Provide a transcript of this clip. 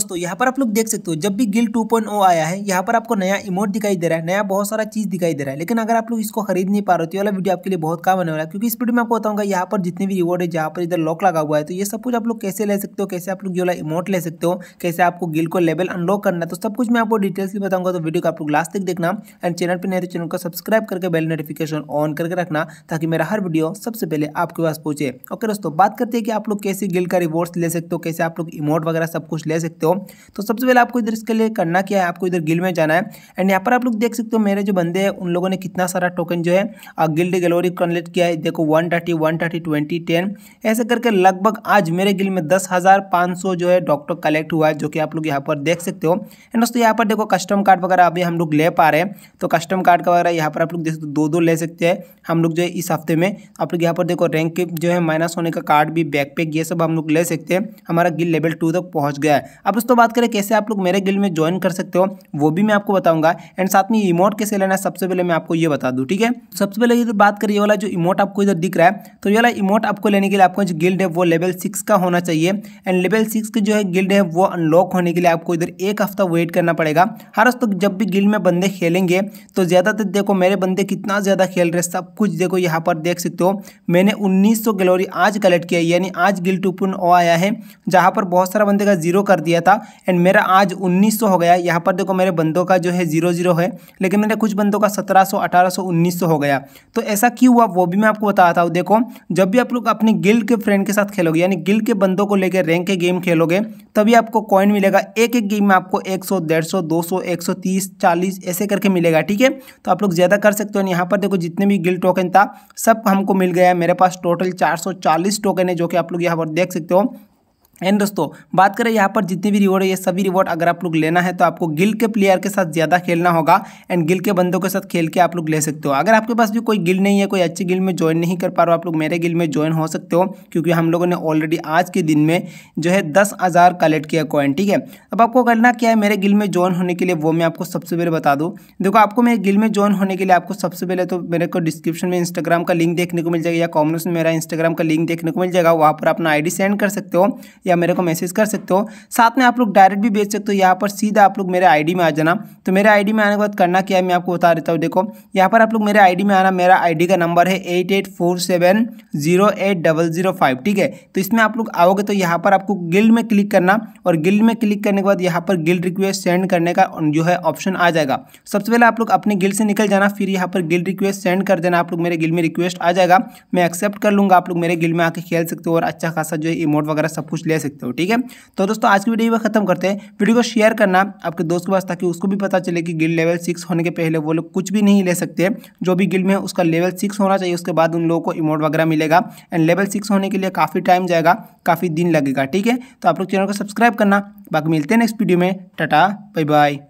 दोस्तों यहाँ पर आप लोग देख सकते हो जब भी गिल 2.0 आया है यहाँ पर आपको नया इमोट दिखाई दे रहा है नया बहुत सारा चीज दिखाई दे रहा है लेकिन अगर आप लोग इसको खरीद नहीं पा रहे तो वाला वीडियो आपके लिए बहुत काम होने वाला है क्योंकि इस वीडियो में आपको बताऊंगा यहाँ पर जितने भी रिवॉर्ड है जहाँ पर इधर लॉक लगा हुआ है तो ये सब कुछ आप लोग कैसे ले सकते हो कैसे आप लोग ये वाला इमोट ले सकते हो कैसे आपको गिल को लेवल अनलॉक करना है तो सब कुछ मैं आपको डिटेल्स भी बताऊंगा तो वीडियो को आप लोग लास्ट तक देखना एंड चैनल पर नए तो चैनल को सब्सक्राइब करके बेल नोटिफिकेशन ऑन करके रखना ताकि मेरा हर वीडियो सबसे पहले आपके पास पहुंचे ओके दोस्तों बात करते हैं कि आप लोग कैसे गिल का रिवॉर्ड्स ले सकते हो कैसे आप लोग इमोट वगैरह सब कुछ ले सकते हो हो तो सबसे पहले आपको इधर इसके लिए करना क्या है आपको इधर गिल में जाना है एंड यहाँ पर आप लोग देख सकते हो मेरे जो बंदे हैं उन लोगों ने कितना सारा टोकन जो है गिल्ड गैलोरी कन्वर्ट किया है देखो one thirty one thirty twenty ten ऐसे करके लगभग आज मेरे गिल में दस हज़ार पाँच सौ जो है डॉक्टर कलेक्ट हुआ है जो कि आप लोग यहाँ पर देख सकते हो एंड दोस्तों यहाँ पर देखो कस्टम कार्ड वगैरह अभी हम लोग ले पा रहे हैं तो कस्टम कार्ड वगैरह यहाँ पर आप लोग देख सकते हो दो दो ले सकते हैं हम लोग जो है इस हफ्ते में आप लोग यहाँ पर देखो रैंक जो है माइनस होने का कार्ड भी बैकपैक ये सब हम लोग ले सकते हैं हमारा गिल लेवल टू तक पहुँच गया है आप दोस्तों बात करें कैसे आप लोग मेरे गिल्ड में ज्वाइन कर सकते हो वो भी मैं आपको बताऊंगा एंड साथ में इमोट कैसे लेना है सबसे पहले मैं आपको ये बता दूँ ठीक है सबसे पहले तो बात करिए वाला जो इमोट आपको इधर दिख रहा है तो ये वाला इमोट आपको लेने के लिए आपको जो गिल्ड है वो लेवल सिक्स का होना चाहिए एंड लेवल सिक्स की जो है गिल्ड है वो अनलॉक होने के लिए आपको इधर एक हफ्ता वेट करना पड़ेगा हर दोस्तों जब भी गिल्ड में बंदे खेलेंगे तो ज़्यादातर देखो मेरे बंदे कितना ज़्यादा खेल रहे सब कुछ देखो यहाँ पर देख सकते हो मैंने उन्नीस सौ गैलोरी आज कलेक्ट किया यानी आज गिल्ड टू ओ आया है जहाँ पर बहुत सारा बंदे का जीरो कर दिया गया था एंड मेरा आज 1900 हो गया यहाँ पर देखो मेरे बंदों का जो है जीरो जीरो है लेकिन मेरे कुछ बंदों का 1700 1800 1900 हो गया तो ऐसा क्यों हुआ वो भी मैं आपको बताता हूँ देखो जब भी आप लोग अपने गिल्ड के फ्रेंड के साथ खेलोगे यानी गिल्ड के बंदों को लेकर रैंक के गेम खेलोगे तभी आपको कॉइन मिलेगा एक एक गेम में आपको एक सौ डेढ़ सौ दो सौ एक सौ तीस चालीस ऐसे करके मिलेगा ठीक है तो आप लोग ज़्यादा कर सकते हो यहाँ पर देखो जितने भी गिल टोकन था सब हमको मिल गया मेरे पास टोटल चार सौ चालीस टोकन है जो कि आप लोग यहाँ पर देख सकते हो एंड दोस्तों बात करें यहाँ पर जितने भी रिवॉर्ड है ये सभी रिवॉर्ड अगर आप लोग लेना है तो आपको गिल के प्लेयर के साथ ज़्यादा खेलना होगा एंड गिल के बंदों के साथ खेल के आप लोग ले सकते हो अगर आपके पास भी कोई गिल नहीं है कोई अच्छी गिल में ज्वाइन नहीं कर पा रहे हो आप लोग मेरे गिल में ज्वाइन हो सकते हो क्योंकि हम लोगों ने ऑलरेडी आज के दिन में जो है दस हज़ार कलेक्ट किया कॉइन ठीक है अब आपको करना क्या है मेरे गिल में ज्वाइन होने के लिए वो मैं आपको सबसे पहले बता दूँ देखो आपको मेरे गिल में ज्वाइन होने के लिए आपको सबसे पहले तो मेरे को डिस्क्रिप्शन में इंस्टाग्राम का लिंक देखने को मिल जाएगा या कॉमेंट्स में मेरा इंस्टाग्राम का लिंक देखने को मिल जाएगा वहाँ पर अपना आई सेंड कर सकते हो या मेरे को मैसेज कर सकते हो साथ में आप लोग डायरेक्ट भी भेज सकते हो यहाँ पर सीधा आप लोग मेरे आईडी में आ जाना तो मेरे आईडी में आने के बाद करना क्या है मैं आपको बता देता हूँ देखो यहाँ पर आप लोग मेरे आईडी में आना मेरा आईडी का नंबर है एट ठीक है तो इसमें आप लोग आओगे तो यहाँ पर आपको गिल्ड में क्लिक करना और गिल्ड में क्लिक करने के बाद यहाँ पर गिल्ड रिक्वेस्ट सेंड करने का जो है ऑप्शन आ जाएगा सबसे पहले आप लोग अपने गिल्ड से निकल जाना फिर यहाँ पर गिल्ड रिक्वेस्ट सेंड कर देना आप लोग मेरे गिल्ड में रिक्वेस्ट आ जाएगा मैं एक्सेप्ट कर लूँगा आप लोग मेरे गिल्ड में आके खेल सकते हो और अच्छा खासा जो है इमोट वगैरह सब कुछ ले सकते हो ठीक है तो दोस्तों आज की वीडियो खत्म करते हैं वीडियो को शेयर करना आपके दोस्त के पास ताकि उसको भी पता चले कि गिल्ड लेवल सिक्स होने के पहले वो लोग कुछ भी नहीं ले सकते जो भी गिल्ड में उसका लेवल सिक्स होना चाहिए उसके बाद उन लोगों को इमोट वगैरह मिलेगा एंड लेवल सिक्स होने के लिए काफ़ी टाइम जाएगा काफ़ी दिन लगेगा ठीक है तो आप लोग चैनल को सब्सक्राइब करना बाकी मिलते हैं नेक्स्ट वीडियो में टाटा बाय बाय